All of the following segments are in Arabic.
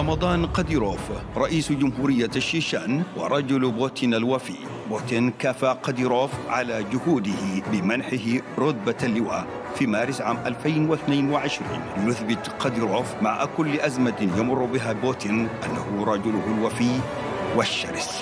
رمضان قديروف رئيس جمهورية الشيشان ورجل بوتين الوفي بوتين كافى قديروف على جهوده بمنحه رتبة اللواء في مارس عام 2022 يثبت قديروف مع كل أزمة يمر بها بوتين أنه رجله الوفي والشرس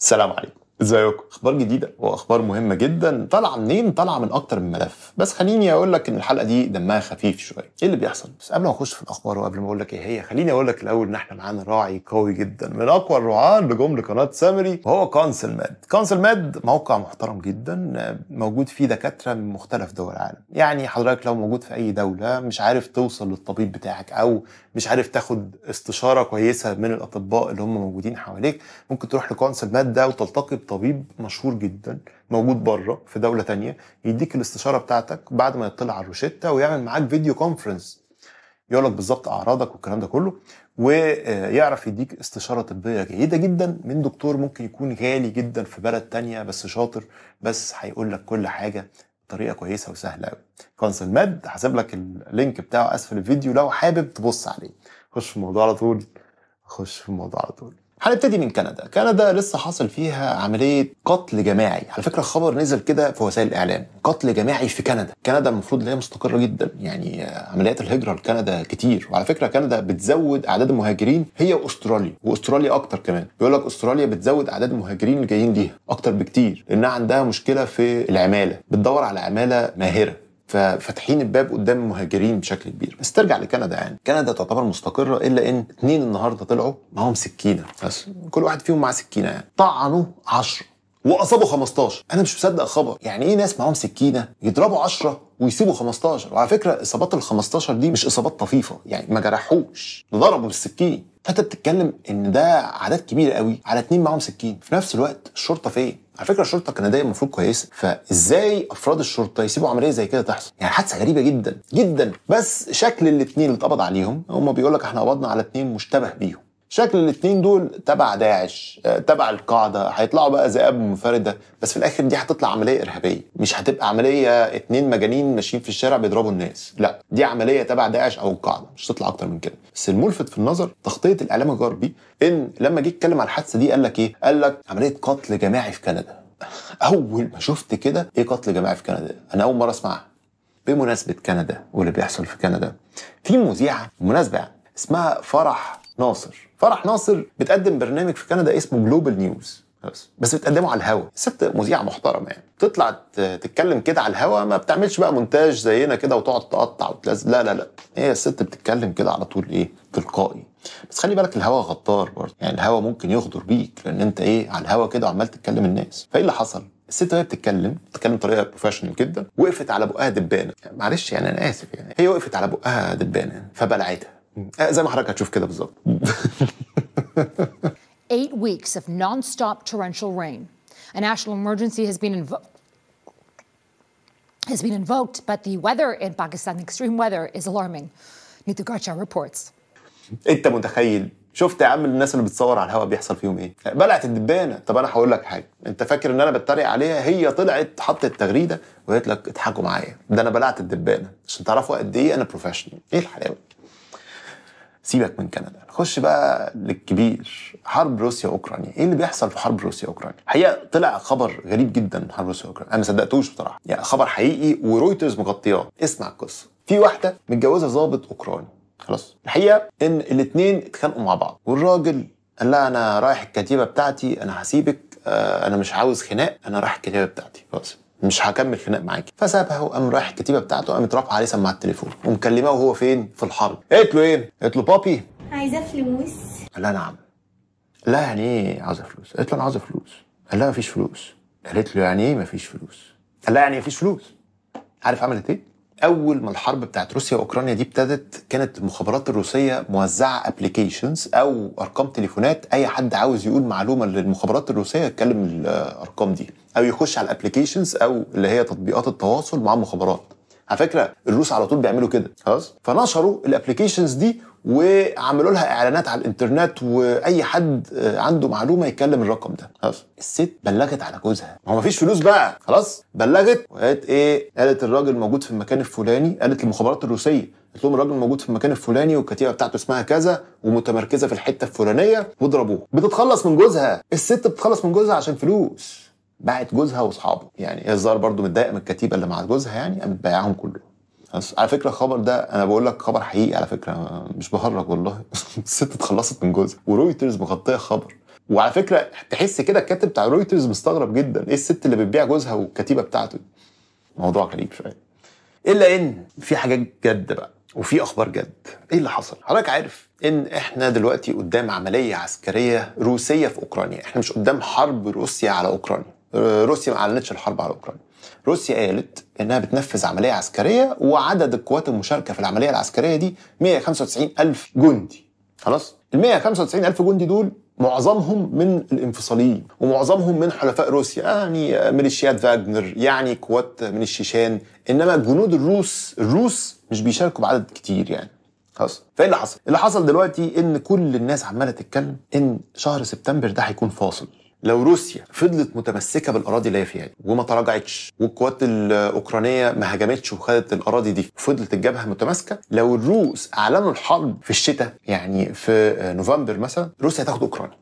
السلام عليكم ازيكم اخبار جديده واخبار مهمه جدا طالعه منين طالعه من اكتر من ملف بس خليني اقول لك ان الحلقه دي دمها خفيف شويه ايه اللي بيحصل بس قبل ما اخش في الاخبار وقبل ما اقول لك ايه هي خليني اقول لك الاول ان احنا معانا راعي قوي جدا من اقوى الرعاه اللي جم لقناه سامري وهو كونسل ماد كونسل ماد موقع محترم جدا موجود فيه دكاتره من مختلف دول العالم يعني حضرتك لو موجود في اي دوله مش عارف توصل للطبيب بتاعك او مش عارف تاخد استشاره كويسه من الاطباء اللي هم موجودين حواليك ممكن تروح لكونسل ماد ده وتلتقي طبيب مشهور جدا موجود بره في دوله تانية يديك الاستشاره بتاعتك بعد ما يطلع على الروشته ويعمل معاك فيديو كونفرنس يقول لك بالظبط اعراضك والكلام ده كله ويعرف يديك استشاره طبيه جيده جدا من دكتور ممكن يكون غالي جدا في بلد تانية بس شاطر بس هيقول لك كل حاجه بطريقه كويسه وسهله قوي كونسل ماد هسيب لك اللينك بتاعه اسفل الفيديو لو حابب تبص عليه خش في الموضوع على طول خش في الموضوع على طول هنبتدي من كندا كندا لسه حاصل فيها عملية قتل جماعي على فكرة خبر نزل كده في وسائل الإعلام قتل جماعي في كندا كندا المفروض ان هي مستقرة جدا يعني عمليات الهجرة لكندا كتير وعلى فكرة كندا بتزود أعداد المهاجرين هي وأستراليا وأستراليا أكتر كمان بيقول لك أستراليا بتزود أعداد المهاجرين اللي جايين ليها أكتر بكتير لأنها عندها مشكلة في العمالة بتدور على عمالة ماهرة ففاتحين الباب قدام المهاجرين بشكل كبير بس ترجع لكندا يعني كندا تعتبر مستقره الا ان اثنين النهارده طلعوا معاهم سكينه بس كل واحد فيهم معاه سكينه يعني طعنوا 10 واصابوا 15 انا مش مصدق خبر يعني ايه ناس معاهم سكينه يضربوا 10 ويسيبوا 15 وعلى فكره اصابات ال 15 دي مش اصابات طفيفه يعني ما جرحوش ضربوا بالسكين فانت بتتكلم ان ده عدد كبير قوي على اتنين معاهم سكين في نفس الوقت الشرطه فين على فكره الشرطه الكنديه المفروض كويسه فازاي افراد الشرطه يسيبوا عمليه زي كده تحصل يعني حادثه غريبه جدا جدا بس شكل الاثنين اللي اتقبض عليهم هم بيقول لك احنا قبضنا على اثنين مشتبه بيهم شكل الاثنين دول تبع داعش آه، تبع القاعده هيطلعوا بقى ذئاب منفرده بس في الاخر دي هتطلع عمليه ارهابيه مش هتبقى عمليه اتنين مجانين ماشيين في الشارع بيضربوا الناس لا دي عمليه تبع داعش او القاعده مش هتطلع اكتر من كده بس الملفت في النظر تغطيه الاعلام الغربي ان لما جه يتكلم على الحادثه دي قال لك ايه قال لك عمليه قتل جماعي في كندا اول ما شفت كده ايه قتل جماعي في كندا انا اول مره اسمعها بمناسبه كندا واللي بيحصل في كندا في مذيعه مناسبه يعني، اسمها فرح ناصر فرح ناصر بتقدم برنامج في كندا اسمه جلوبال نيوز بس بس بتقدمه على الهوا ست مذيعه محترمه يعني تطلع تتكلم كده على الهوا ما بتعملش بقى مونتاج زينا كده وتقعد تقطع وتلازم لا لا لا هي إيه الست بتتكلم كده على طول ايه تلقائي بس خلي بالك الهوا غدار برضه يعني الهوا ممكن يغدر بيك لان انت ايه على الهوا كده وعمال تتكلم الناس فايه اللي حصل الست وهي بتتكلم بتتكلم بطريقه بروفيشنال جدا وقفت على بقها دبانه يعني معلش يعني انا اسف يعني هي وقفت على بقها دبانه فبلعتها زي ما حضرتك هتشوف كده بالظبط eight weeks of nonstop torrential rain. A national emergency has been invoked has been invoked, but the weather in Pakistan, extreme weather, is alarming. Nitu Garcha reports. انت متخيل شفت يا عم الناس اللي بتصور على الهواء بيحصل فيهم ايه بلعت الدبانه طب انا هقول لك حاجه انت فاكر ان انا بتريق عليها هي طلعت حطت تغريده وقالت لك اضحكوا معايا ده انا بلعت الدبانه عشان تعرفوا قد ايه انا بروفيشنال ايه الحلاوه سيبك من كندا نخش بقى للكبير حرب روسيا اوكرانيا ايه اللي بيحصل في حرب روسيا اوكرانيا حقيقه طلع خبر غريب جدا من حرب روسيا اوكرانيا انا ما صدقتوش بصراحه يعني خبر حقيقي ورويترز مغطياه اسمع القصه في واحده متجوزه ظابط اوكراني خلاص الحقيقه ان الاثنين اتخانقوا مع بعض والراجل قال لها انا رايح الكتيبه بتاعتي انا هسيبك آه، انا مش عاوز خناق انا رايح الكتيبه بتاعتي خلاص مش هكمل خناق معاكي فسابها وقام رايح الكتيبه بتاعته قامت رافعه عليه سماعه التليفون ومكلماه وهو فين في الحرب قالت له ايه قالت له بابي عايزه فلوس قال لها نعم لا يعني ايه عايزه فلوس قالت له انا عايزه فلوس قال لها مفيش فلوس قالت له يعني ايه مفيش فلوس قال لها يعني مفيش فلوس عارف عملت ايه اول ما الحرب بتاعت روسيا واوكرانيا دي ابتدت كانت المخابرات الروسيه موزعه ابلكيشنز او ارقام تليفونات اي حد عاوز يقول معلومه للمخابرات الروسيه يتكلم الارقام دي او يخش على الابلكيشنز او اللي هي تطبيقات التواصل مع المخابرات على فكره الروس على طول بيعملوا كده خلاص فنشروا الابلكيشنز دي وعملوا لها اعلانات على الانترنت واي حد آه، عنده معلومه يتكلم الرقم ده خلاص الست بلغت على جوزها ما هو مفيش فلوس بقى خلاص بلغت وقالت ايه قالت الراجل موجود في المكان الفلاني قالت المخابرات الروسيه قلت لهم الراجل موجود في المكان الفلاني والكتيبه بتاعته اسمها كذا ومتمركزه في الحته الفلانيه واضربوه بتتخلص من جوزها الست بتتخلص من جوزها عشان فلوس باعت جوزها واصحابه يعني هي الظاهر برضه متضايقه من الكتيبه اللي مع جوزها يعني قامت بايعهم كلهم على فكره الخبر ده انا بقول لك خبر حقيقي على فكره مش بهرج والله الست اتخلصت من جوزها ورويترز مغطيه الخبر وعلى فكره تحس كده الكاتب بتاع رويترز مستغرب جدا ايه الست اللي بتبيع جوزها والكتيبه بتاعته موضوع غريب شويه الا ان في حاجات جد بقى وفي اخبار جد ايه اللي حصل حضرتك عارف ان احنا دلوقتي قدام عمليه عسكريه روسيه في اوكرانيا احنا مش قدام حرب روسيا على اوكرانيا آه، روسيا ما اعلنتش الحرب على اوكرانيا روسيا قالت انها بتنفذ عمليه عسكريه وعدد القوات المشاركه في العمليه العسكريه دي 195 الف جندي خلاص ال 195 الف جندي دول معظمهم من الانفصاليين ومعظمهم من حلفاء روسيا يعني ميليشيات فاجنر يعني قوات من الشيشان انما الجنود الروس الروس مش بيشاركوا بعدد كتير يعني خلاص فايه اللي حصل اللي حصل دلوقتي ان كل الناس عماله تتكلم ان شهر سبتمبر ده هيكون فاصل لو روسيا فضلت متمسكه بالاراضي اللي هي فيها دي وما تراجعتش والقوات الاوكرانيه ما هجمتش وخدت الاراضي دي وفضلت الجبهه متماسكه لو الروس اعلنوا الحرب في الشتاء يعني في نوفمبر مثلا روسيا هتاخد اوكرانيا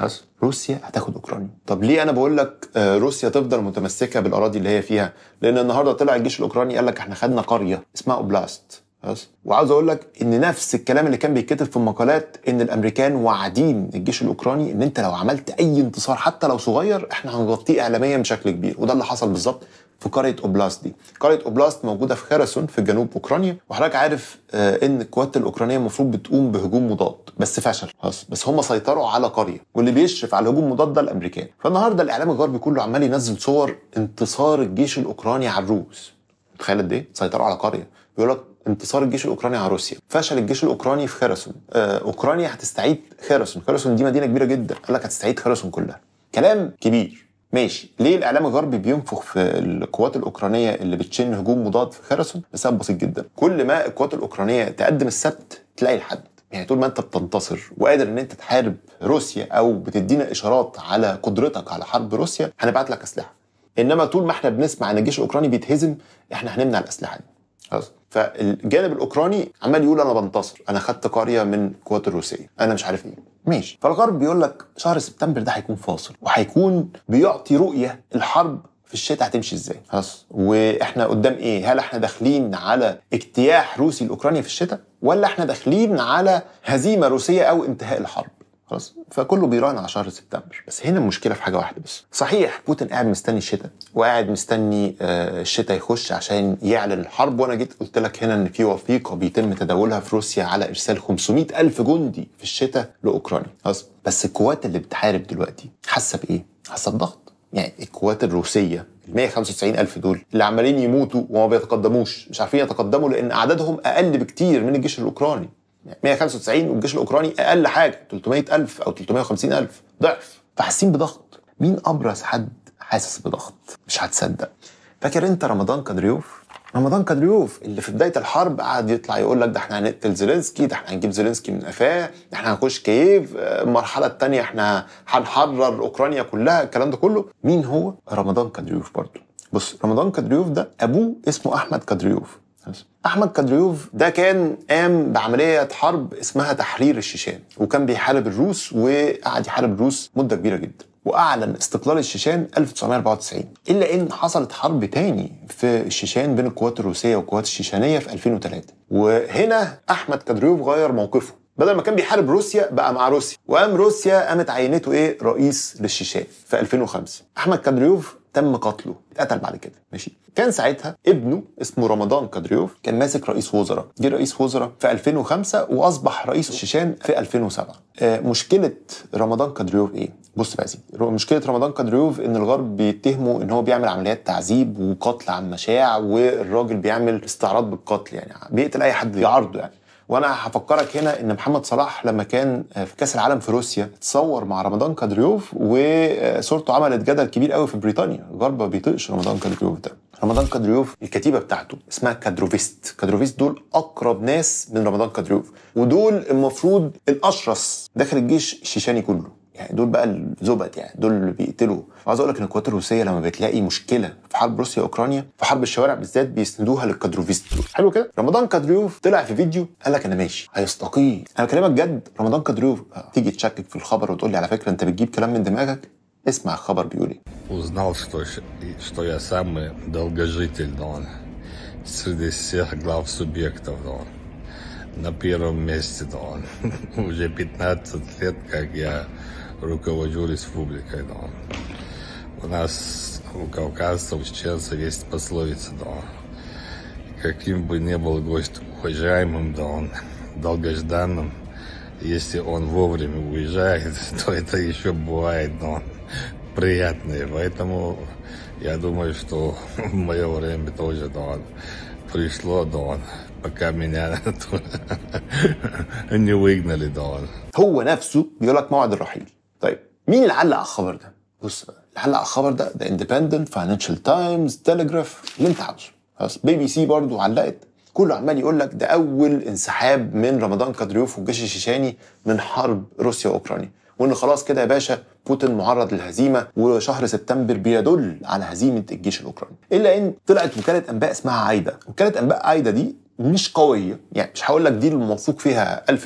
بس روسيا هتاخد اوكرانيا طب ليه انا بقول لك آه، روسيا تفضل متمسكه بالاراضي اللي هي فيها لان النهارده طلع الجيش الاوكراني قال لك احنا خدنا قريه اسمها اوبلاست بس وعاوز اقول لك ان نفس الكلام اللي كان بيتكتب في المقالات ان الامريكان واعدين الجيش الاوكراني ان انت لو عملت اي انتصار حتى لو صغير احنا هنغطيه اعلاميا بشكل كبير وده اللي حصل بالظبط في قريه اوبلاست دي قريه اوبلاست موجوده في خرسون في جنوب اوكرانيا وحضرتك عارف آه، ان القوات الاوكرانيه المفروض بتقوم بهجوم مضاد بس فشل بس, بس هم سيطروا على قريه واللي بيشرف على الهجوم المضاد ده الامريكان فالنهارده الاعلام الغربي كله عمال ينزل صور انتصار الجيش الاوكراني على الروس تخيل قد ايه سيطروا على قريه بيقول لك انتصار الجيش الاوكراني على روسيا فشل الجيش الاوكراني في خيرسون آه، اوكرانيا هتستعيد خيرسون خيرسون دي مدينه كبيره جدا قال لك هتستعيد خيرسون كلها كلام كبير ماشي ليه الاعلام الغربي بينفخ في القوات الاوكرانيه اللي بتشن هجوم مضاد في خرسون لسبب بسيط جدا كل ما القوات الاوكرانيه تقدم السبت تلاقي الحد يعني طول ما انت بتنتصر وقادر ان انت تحارب روسيا او بتدينا اشارات على قدرتك على حرب روسيا هنبعت لك اسلحه انما طول ما احنا بنسمع ان الجيش الاوكراني بيتهزم احنا هنمنع الاسلحه دي فالجانب الاوكراني عمال يقول انا بنتصر انا خدت قريه من القوات الروسيه انا مش عارف ايه ماشي فالغرب بيقول لك شهر سبتمبر ده هيكون فاصل وهيكون بيعطي رؤيه الحرب في الشتاء هتمشي ازاي خلاص واحنا قدام ايه هل احنا داخلين على اجتياح روسي لاوكرانيا في الشتاء ولا احنا داخلين على هزيمه روسيه او انتهاء الحرب خلاص فكله بيراهن على شهر سبتمبر بس هنا المشكله في حاجه واحده بس صحيح بوتين قاعد مستني الشتاء وقاعد مستني آه، الشتاء يخش عشان يعلن الحرب وانا جيت قلت لك هنا ان في وثيقه بيتم تداولها في روسيا على ارسال 500 الف جندي في الشتاء لاوكرانيا خلاص بس القوات اللي بتحارب دلوقتي حاسه بايه حاسه بضغط يعني القوات الروسيه ال 195 ألف دول اللي عمالين يموتوا وما بيتقدموش مش عارفين يتقدموا لأن أعدادهم أقل بكتير من الجيش الأوكراني 195 والجيش الاوكراني اقل حاجه 300000 او 350000 ضعف فحاسين بضغط مين ابرز حد حاسس بضغط مش هتصدق فاكر انت رمضان كادريوف رمضان كادريوف اللي في بدايه الحرب قعد يطلع يقول لك ده احنا هنقتل زيلينسكي ده احنا هنجيب زيلينسكي من قفاه ده احنا هنخش كييف المرحله الثانيه احنا هنحرر اوكرانيا كلها الكلام ده كله مين هو رمضان كادريوف برضه بص رمضان كادريوف ده ابوه اسمه احمد كادريوف احمد كادريوف ده كان قام بعمليه حرب اسمها تحرير الشيشان وكان بيحارب الروس وقعد يحارب الروس مده كبيره جدا واعلن استقلال الشيشان 1994 الا ان حصلت حرب تاني في الشيشان بين القوات الروسيه والقوات الشيشانيه في 2003 وهنا احمد كادريوف غير موقفه بدل ما كان بيحارب روسيا بقى مع روسيا وقام روسيا قامت عينته ايه رئيس للشيشان في 2005 احمد كادريوف تم قتله اتقتل بعد كده ماشي كان ساعتها ابنه اسمه رمضان كادريوف كان ماسك رئيس وزراء جه رئيس وزراء في 2005 واصبح رئيس الشيشان في 2007 آه مشكله رمضان كادريوف ايه بص بقى زي مشكله رمضان كادريوف ان الغرب بيتهمه ان هو بيعمل عمليات تعذيب وقتل عن مشاع والراجل بيعمل استعراض بالقتل يعني بيقتل اي حد يعرضه يعني وانا هفكرك هنا ان محمد صلاح لما كان آه، في كاس العالم في روسيا اتصور مع رمضان كادريوف وصورته عملت جدل كبير قوي في بريطانيا غربة بيطقش رمضان كادريوف ده رمضان كادريوف الكتيبه بتاعته اسمها كادروفيست كادروفيست دول اقرب ناس من رمضان كادريوف ودول المفروض الاشرس داخل الجيش الشيشاني كله يعني دول بقى الزبد يعني دول اللي بيقتلوا عايز اقول لك ان القوات الروسيه لما بتلاقي مشكله في حرب روسيا واوكرانيا في حرب الشوارع بالذات بيسندوها للكادروفيست حلو كده رمضان كادريوف طلع في فيديو قال لك انا ماشي هيستقيل انا بكلمك جد رمضان كادريوف آه، تيجي تشكك في الخبر وتقول لي على فكره انت بتجيب كلام من دماغك اسمع الخبر بيقول ايه узнал что что я самый долгожитель среди всех глав субъектов да, на первом месте да, уже 15 лет как я руководил республикой. Но у нас, у кавказцев, чеченцев есть пословица, но каким бы ни был гость уважаемым, да он долгожданным, если он вовремя уезжает, то это еще бывает, но приятные. Поэтому я думаю, что в мое время тоже да, пришло, да, пока меня не выгнали, да. هو نفسه بيقول لك موعد طيب مين اللي علق على الخبر ده؟ بص بقى اللي علق على الخبر ده ذا اندبندنت فاينانشال تايمز تليجراف اللي انت عاوزه خلاص بي بي سي برضه علقت كله عمال يقول لك ده اول انسحاب من رمضان كادريوف والجيش الشيشاني من حرب روسيا واوكرانيا وان خلاص كده يا باشا بوتين معرض للهزيمه وشهر سبتمبر بيدل على هزيمه الجيش الاوكراني الا ان طلعت وكاله انباء اسمها عايده وكاله انباء عايده دي مش قويه يعني مش هقول لك دي الموثوق فيها 1000%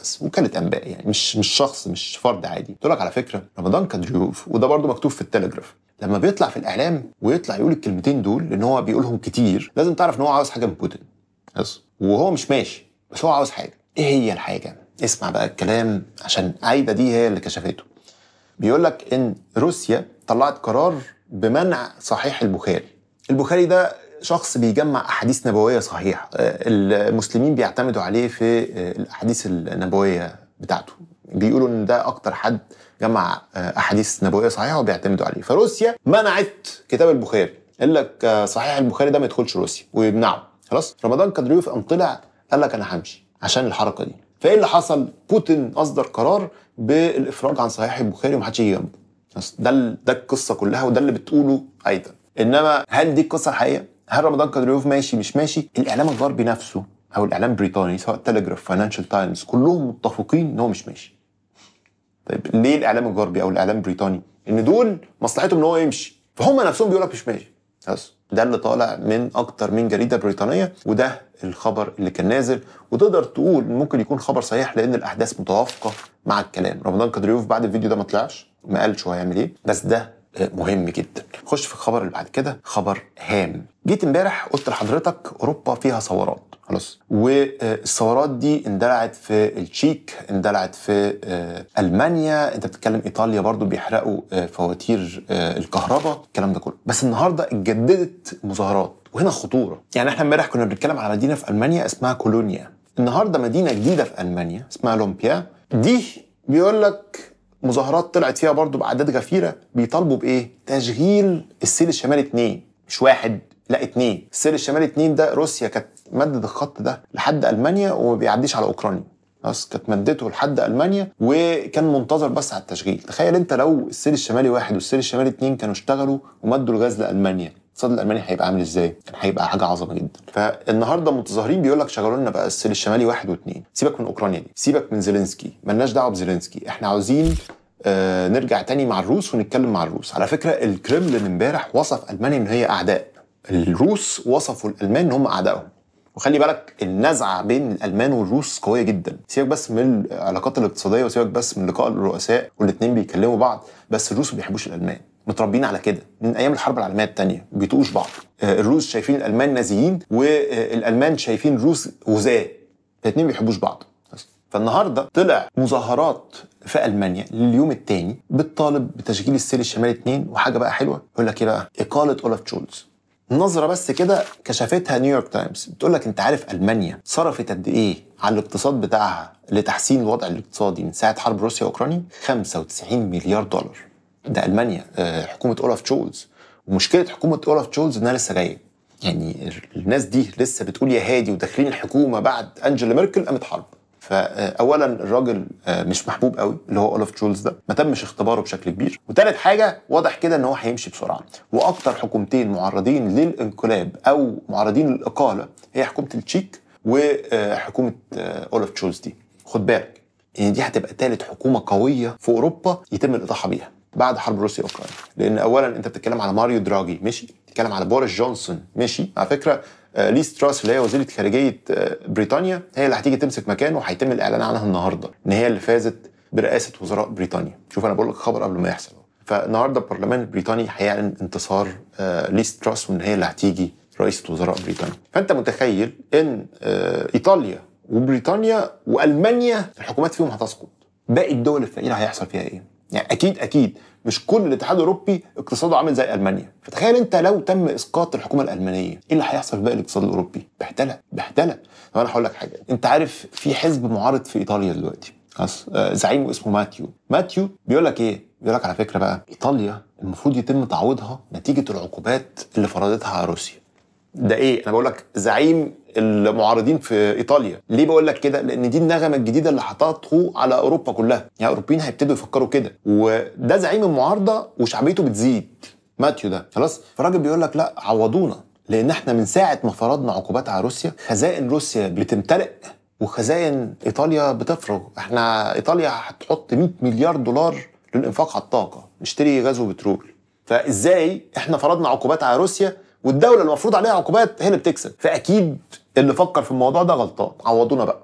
بس وكاله انباء يعني مش مش شخص مش فرد عادي تقول لك على فكره رمضان كان ضيوف وده برضه مكتوب في التلجراف لما بيطلع في الاعلام ويطلع يقول الكلمتين دول لان هو بيقولهم كتير لازم تعرف ان هو عاوز حاجه من بوتين بس وهو مش ماشي بس هو عاوز حاجه ايه هي الحاجه اسمع بقى الكلام عشان عايده دي هي اللي كشفته بيقول لك ان روسيا طلعت قرار بمنع صحيح البخاري البخاري ده شخص بيجمع احاديث نبويه صحيحه المسلمين بيعتمدوا عليه في الاحاديث النبويه بتاعته بيقولوا ان ده اكتر حد جمع آه، احاديث نبويه صحيحه وبيعتمدوا عليه فروسيا منعت كتاب البخاري قال لك آه، صحيح البخاري ده ما يدخلش روسيا ويمنعه خلاص رمضان كادريوف قام طلع قال لك انا همشي عشان الحركه دي فايه اللي حصل بوتين اصدر قرار بالافراج عن صحيح البخاري ومحدش يجي جنبه ده ده القصه كلها وده اللي بتقوله ايضا انما هل دي القصه الحقيقيه هل رمضان كادروف ماشي مش ماشي الاعلام الغربي نفسه او الاعلام البريطاني سواء تلجراف فاينانشال تايمز كلهم متفقين ان هو مش ماشي طيب ليه الاعلام الغربي او الاعلام البريطاني ان دول مصلحتهم ان هو يمشي فهم نفسهم بيقولوا لك مش ماشي بس ده اللي طالع من اكتر من جريده بريطانيه وده الخبر اللي كان نازل وتقدر تقول ممكن يكون خبر صحيح لان الاحداث متوافقه مع الكلام رمضان كادريوف بعد الفيديو ده ما طلعش ما قالش هو هيعمل ايه بس ده مهم جدا خش في الخبر اللي بعد كده خبر هام جيت امبارح قلت لحضرتك اوروبا فيها ثورات خلاص والثورات دي اندلعت في التشيك اندلعت في آه، المانيا انت بتتكلم ايطاليا برضو بيحرقوا آه، فواتير آه، الكهرباء الكلام ده كله بس النهارده اتجددت مظاهرات وهنا خطوره يعني احنا امبارح كنا بنتكلم على مدينه في المانيا اسمها كولونيا النهارده مدينه جديده في المانيا اسمها لومبيا دي بيقول لك مظاهرات طلعت فيها برضو باعداد غفيره بيطالبوا بايه؟ تشغيل السيل الشمالي اثنين مش واحد لا اثنين السيل الشمالي اثنين ده روسيا كانت مدد الخط ده لحد المانيا وما بيعديش على اوكرانيا خلاص كانت مدته لحد المانيا وكان منتظر بس على التشغيل تخيل انت لو السيل الشمالي واحد والسيل الشمالي اثنين كانوا اشتغلوا ومدوا الغاز لالمانيا الاقتصاد الالماني هيبقى عامل ازاي؟ كان هيبقى حاجه عظمه جدا. فالنهارده متظاهرين بيقول لك شغلوا لنا بقى السيل الشمالي واحد واثنين، سيبك من اوكرانيا دي، سيبك من زيلينسكي، مالناش دعوه بزيلينسكي، احنا عاوزين آه نرجع تاني مع الروس ونتكلم مع الروس، على فكره الكرملين امبارح وصف المانيا ان هي اعداء. الروس وصفوا الالمان ان هم اعدائهم. وخلي بالك النزعه بين الالمان والروس قويه جدا سيبك بس من العلاقات الاقتصاديه وسيبك بس من لقاء الرؤساء والاثنين بيكلموا بعض بس الروس ما بيحبوش الالمان متربيين على كده من ايام الحرب العالميه الثانيه بيطوش بعض آه، الروس شايفين الالمان نازيين والالمان شايفين الروس غزاه الاثنين ما بيحبوش بعض فالنهارده طلع مظاهرات في المانيا لليوم الثاني بتطالب بتشكيل السيل الشمالي اثنين وحاجه بقى حلوه يقول لك ايه بقى؟ اقاله اولاف شولز نظره بس كده كشفتها نيويورك تايمز بتقول لك انت عارف المانيا صرفت قد ايه على الاقتصاد بتاعها لتحسين الوضع الاقتصادي من ساعه حرب روسيا واوكرانيا 95 مليار دولار ده المانيا آه، حكومه اولاف تشولز ومشكله حكومه اولاف تشولز انها لسه جايه يعني الناس دي لسه بتقول يا هادي وداخلين الحكومه بعد انجيلا ميركل قامت حرب فاولا الراجل آه، مش محبوب قوي اللي هو اولف تشولز ده ما تمش اختباره بشكل كبير وثالث حاجه واضح كده ان هو هيمشي بسرعه واكتر حكومتين معرضين للانقلاب او معرضين للاقاله هي حكومه التشيك وحكومه آه، اولف تشولز دي خد بالك ان يعني دي هتبقى ثالث حكومه قويه في اوروبا يتم الاطاحه بيها بعد حرب روسيا اوكرانيا لان اولا انت بتتكلم على ماريو دراجي مشي بتتكلم على بوريس جونسون مشي على فكره آه، لي ستراس اللي هي وزيره خارجيه آه، بريطانيا هي اللي هتيجي تمسك مكانه وهيتم الاعلان عنها النهارده ان هي اللي فازت برئاسه وزراء بريطانيا شوف انا بقول لك خبر قبل ما يحصل فالنهارده البرلمان البريطاني هيعلن انتصار آه، لي ستراس وان هي اللي هتيجي رئيسه وزراء بريطانيا فانت متخيل ان ايطاليا وبريطانيا والمانيا الحكومات فيهم هتسقط باقي الدول الفقيره هيحصل فيها ايه يعني اكيد اكيد مش كل الاتحاد الاوروبي اقتصاده عامل زي المانيا فتخيل انت لو تم اسقاط الحكومه الالمانيه ايه اللي هيحصل في باقي الاقتصاد الاوروبي بهدله بهدله طب انا هقول لك حاجه انت عارف في حزب معارض في ايطاليا دلوقتي خلاص آه، زعيمه اسمه ماتيو ماتيو بيقول لك ايه بيقول لك على فكره بقى ايطاليا المفروض يتم تعويضها نتيجه العقوبات اللي فرضتها على روسيا ده ايه انا بقول لك زعيم المعارضين في ايطاليا ليه بقول لك كده لان دي النغمه الجديده اللي حطته على اوروبا كلها يعني الاوروبيين هيبتدوا يفكروا كده وده زعيم المعارضه وشعبيته بتزيد ماتيو ده خلاص فالراجل بيقول لك لا عوضونا لان احنا من ساعه ما فرضنا عقوبات على روسيا خزائن روسيا بتمتلئ وخزائن ايطاليا بتفرغ احنا ايطاليا هتحط 100 مليار دولار للانفاق على الطاقه نشتري غاز وبترول فازاي احنا فرضنا عقوبات على روسيا والدوله المفروض عليها عقوبات هنا بتكسب فاكيد اللي فكر في الموضوع ده غلطان عوضونا بقى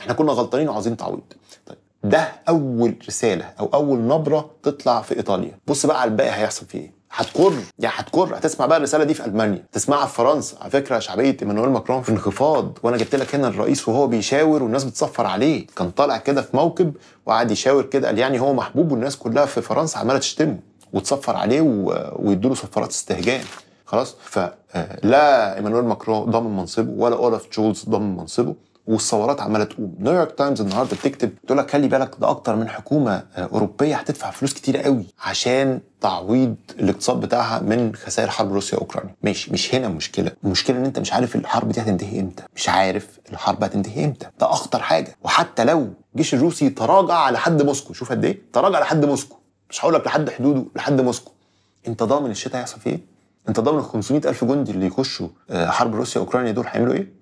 احنا كنا غلطانين وعاوزين تعويض طيب ده اول رساله او اول نبره تطلع في ايطاليا بص بقى على الباقي هيحصل فيه ايه هتكر يعني هتكر هتسمع بقى الرساله دي في المانيا تسمعها في فرنسا على فكره شعبيه ايمانويل ماكرون في انخفاض وانا جبت لك هنا الرئيس وهو بيشاور والناس بتصفر عليه كان طالع كده في موكب وقعد يشاور كده قال يعني هو محبوب والناس كلها في فرنسا عماله تشتمه وتصفر عليه و... ويدوا له صفارات استهجان خلاص فلا آه، ايمانويل ماكرون ضامن منصبه ولا اولاف تشولز ضامن منصبه والثورات عماله تقوم نيويورك تايمز النهارده بتكتب تقول لك خلي بالك ده اكتر من حكومه آه، اوروبيه هتدفع فلوس كتير قوي عشان تعويض الاقتصاد بتاعها من خسائر حرب روسيا واوكرانيا ماشي مش هنا المشكله المشكله ان انت مش عارف الحرب دي هتنتهي امتى مش عارف الحرب هتنتهي امتى ده اخطر حاجه وحتى لو الجيش الروسي تراجع لحد موسكو شوف قد ايه تراجع لحد موسكو مش هقول لك لحد حدوده لحد موسكو انت ضامن الشتاء هيحصل فيه ايه انت ضامن ال الف جندي اللي يخشوا آه، حرب روسيا اوكرانيا دول هيعملوا ايه؟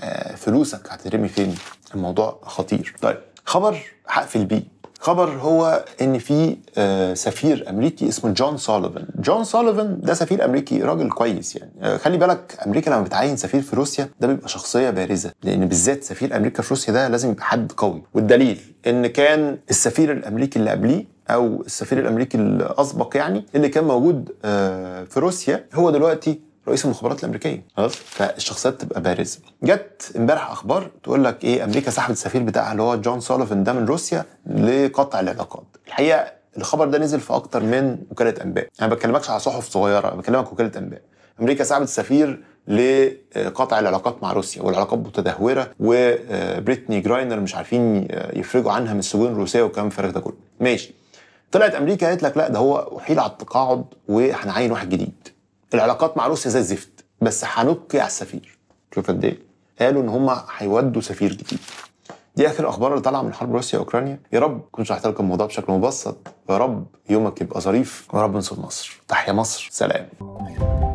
آه، فلوسك هتترمي فين؟ الموضوع خطير. طيب خبر هقفل بيه خبر هو ان في آه، سفير امريكي اسمه جون سوليفان جون سوليفان ده سفير امريكي راجل كويس يعني آه، خلي بالك امريكا لما بتعين سفير في روسيا ده بيبقى شخصيه بارزه لان بالذات سفير امريكا في روسيا ده لازم يبقى حد قوي والدليل ان كان السفير الامريكي اللي قبليه او السفير الامريكي الاسبق يعني اللي كان موجود آه، في روسيا هو دلوقتي رئيس المخابرات الامريكيه خلاص فالشخصيات تبقى بارزه جت امبارح اخبار تقول لك ايه امريكا سحبت السفير بتاعها اللي هو جون سوليفن ده من روسيا لقطع العلاقات الحقيقه الخبر ده نزل في اكتر من وكاله انباء انا ما بكلمكش على صحف صغيره بكلمك وكاله انباء امريكا سحبت السفير لقطع العلاقات مع روسيا والعلاقات متدهوره وبريتني جراينر مش عارفين يفرجوا عنها من السجون الروسيه والكلام الفارغ ده كله ماشي طلعت امريكا قالت لك لا ده هو احيل على التقاعد وهنعين واحد جديد العلاقات مع روسيا زي الزفت بس هنبقي على السفير شوف قد ايه قالوا ان هم هيودوا سفير جديد دي اخر الاخبار اللي طالعه من حرب روسيا اوكرانيا يا رب كنت شرحت لكم الموضوع بشكل مبسط يا رب يومك يبقى ظريف يا رب نصر مصر تحيا مصر سلام